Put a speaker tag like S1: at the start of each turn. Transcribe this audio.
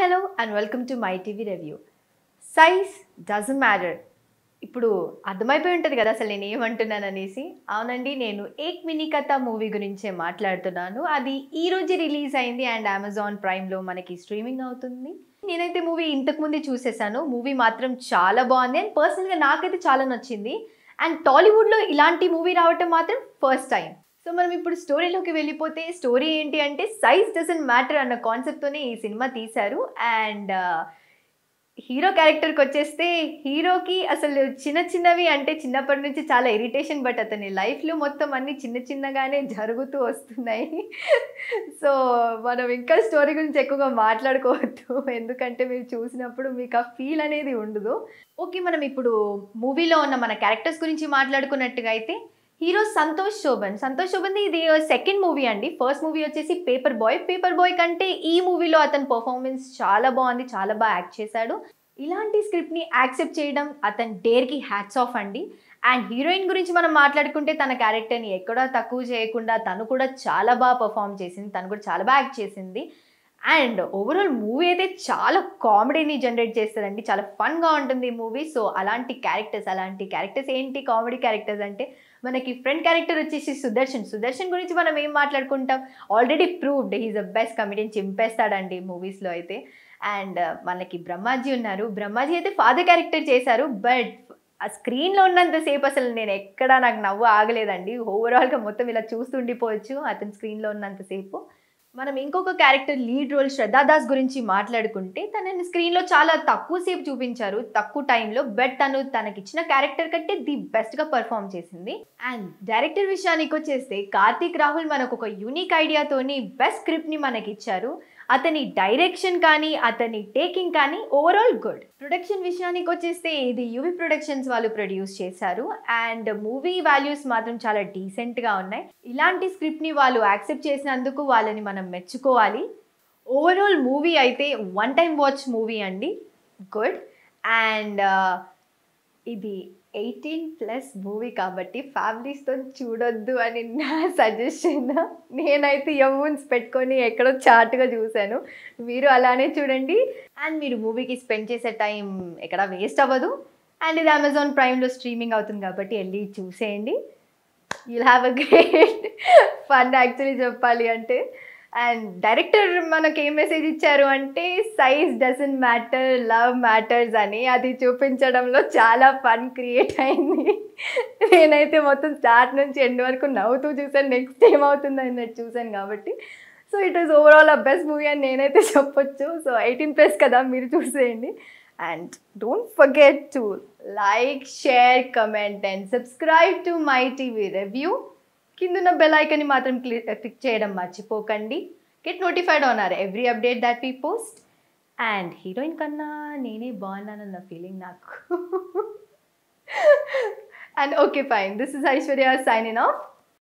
S1: hello and welcome to my TV review size doesn't matter ఇప్పుడు అర్థమైపోయి ఉంటుంది కదా అసలు నేను ఏమంటున్నాను అనేసి అవునండి నేను ఏక్ మినీ కథ మూవీ గురించే మాట్లాడుతున్నాను అది ఈరోజు రిలీజ్ అయింది అండ్ అమెజాన్ ప్రైమ్లో మనకి స్ట్రీమింగ్ అవుతుంది నేనైతే మూవీ ఇంతకుముందే చూసేసాను మూవీ మాత్రం చాలా బాగుంది అండ్ పర్సనల్గా నాకైతే చాలా నచ్చింది అండ్ టాలీవుడ్లో ఇలాంటి మూవీ రావటం మాత్రం ఫస్ట్ టైం సో మనం ఇప్పుడు స్టోరీలోకి వెళ్ళిపోతే స్టోరీ ఏంటి అంటే సైజ్ డజన్ మ్యాటర్ అన్న కాన్సెప్ట్తోనే ఈ సినిమా తీశారు అండ్ హీరో క్యారెక్టర్కి వచ్చేస్తే హీరోకి అసలు చిన్న చిన్నవి అంటే చిన్నప్పటి నుంచి చాలా ఇరిటేషన్ బట్ అతని లైఫ్లో మొత్తం అన్ని చిన్న చిన్నగానే జరుగుతూ వస్తున్నాయి సో మనం ఇంకా స్టోరీ గురించి ఎక్కువగా మాట్లాడుకోవద్దు ఎందుకంటే మీరు చూసినప్పుడు మీకు ఆ ఫీల్ అనేది ఉండదు ఓకే మనం ఇప్పుడు మూవీలో ఉన్న మన క్యారెక్టర్స్ గురించి మాట్లాడుకున్నట్టుగా అయితే హీరో సంతోష్ శోభన్ సంతోష్ శోభన్ ఇది సెకండ్ మూవీ అండి ఫస్ట్ మూవీ వచ్చేసి పేపర్ బాయ్ పేపర్ బాయ్ కంటే ఈ మూవీలో అతని పర్ఫార్మెన్స్ చాలా బాగుంది చాలా బాగా యాక్ట్ చేశాడు ఇలాంటి స్క్రిప్ట్ని యాక్సెప్ట్ చేయడం అతని డేర్కి హ్యాట్స్ ఆఫ్ అండి అండ్ హీరోయిన్ గురించి మనం మాట్లాడుకుంటే తన క్యారెక్టర్ని ఎక్కడా తక్కువ చేయకుండా తను కూడా చాలా బాగా పర్ఫామ్ చేసింది తను కూడా చాలా బాగా యాక్ట్ చేసింది అండ్ ఓవరాల్ మూవీ అయితే చాలా కామెడీని జనరేట్ చేస్తుందండి చాలా ఫన్గా ఉంటుంది ఈ మూవీ సో అలాంటి క్యారెక్టర్స్ అలాంటి క్యారెక్టర్స్ ఏంటి కామెడీ క్యారెక్టర్స్ అంటే మనకి ఫ్రంట్ క్యారెక్టర్ వచ్చేసి సుదర్శన్ సుదర్శన్ గురించి మనం ఏం మాట్లాడుకుంటాం already proved he's a best comedian చింపేస్తాడండి మూవీస్లో అయితే అండ్ uh, మనకి బ్రహ్మాజీ ఉన్నారు బ్రహ్మాజీ అయితే ఫాదర్ క్యారెక్టర్ చేశారు బట్ ఆ స్క్రీన్లో ఉన్నంతసేపు అసలు నేను ఎక్కడా నాకు నవ్వు ఆగలేదండి ఓవరాల్గా మొత్తం ఇలా చూస్తుండిపోవచ్చు అతని స్క్రీన్లో ఉన్నంతసేపు మనం ఇంకొక క్యారెక్టర్ లీడ్ రోల్ శ్రద్ధాదాస్ గురించి మాట్లాడుకుంటే తనని స్క్రీన్లో చాలా తక్కువ సేపు చూపించారు తక్కువ టైంలో బట్ తను తనకిచ్చిన క్యారెక్టర్ కంటే ది బెస్ట్గా పర్ఫామ్ చేసింది అండ్ డైరెక్టర్ విషయానికి వచ్చేస్తే కార్తీక్ రాహుల్ మనకు ఒక యూనిక్ ఐడియాతోని బెస్ట్ స్క్రిప్ట్ని మనకిచ్చారు అతని డైరెక్షన్ కానీ అతని టేకింగ్ కానీ ఓవరాల్ గుడ్ ప్రొడక్షన్ విషయానికి వచ్చేస్తే ఇది యూవి ప్రొడక్షన్స్ వాళ్ళు ప్రొడ్యూస్ చేశారు అండ్ మూవీ వాల్యూస్ మాత్రం చాలా డీసెంట్గా ఉన్నాయి ఇలాంటి స్క్రిప్ట్ని వాళ్ళు యాక్సెప్ట్ చేసినందుకు వాళ్ళని మనం మెచ్చుకోవాలి ఓవరాల్ మూవీ అయితే వన్ టైం వాచ్ మూవీ అండి గుడ్ అండ్ ఇది ఎయిటీన్ ప్లస్ మూవీ కాబట్టి ఫ్యామిలీస్తో చూడొద్దు అని నా సజెషన్ నేనైతే ఎమౌన్స్ పెట్టుకొని ఎక్కడో చాటుగా చూశాను మీరు అలానే చూడండి అండ్ మీరు మూవీకి స్పెండ్ చేసే టైం ఎక్కడ వేస్ట్ అవ్వదు అండ్ ఇది అమెజాన్ ప్రైమ్లో స్ట్రీమింగ్ అవుతుంది కాబట్టి వెళ్ళి చూసేయండి you'll have a great fun actually చెప్పాలి అంటే అండ్ డైరెక్టర్ మనకి ఏం మెసేజ్ ఇచ్చారు అంటే size doesn't matter love matters అని అది చూపించడంలో చాలా ఫన్ క్రియేట్ అయింది నేనైతే మొత్తం స్టార్ట్ నుంచి ఎండ్ వరకు నవ్వుతూ చూసాను నెక్స్ట్ ఏమవుతుంది అన్నట్టు చూసాను కాబట్టి so it is overall a best movie అని నేనైతే చెప్పొచ్చు సో ఎయిటీన్ ప్లస్ కదా మీరు చూసేయండి and don't forget to like share comment and subscribe to my TV review కిందున్న బెల్ ఐకన్ మాత్రం క్లిక్ eh, చేయడం మర్చిపోకండి get notified on our every update that we post and heroine కన్నా నేనే బాగున్నానన్న ఫీలింగ్ నాకు okay fine this is Aishwarya signing of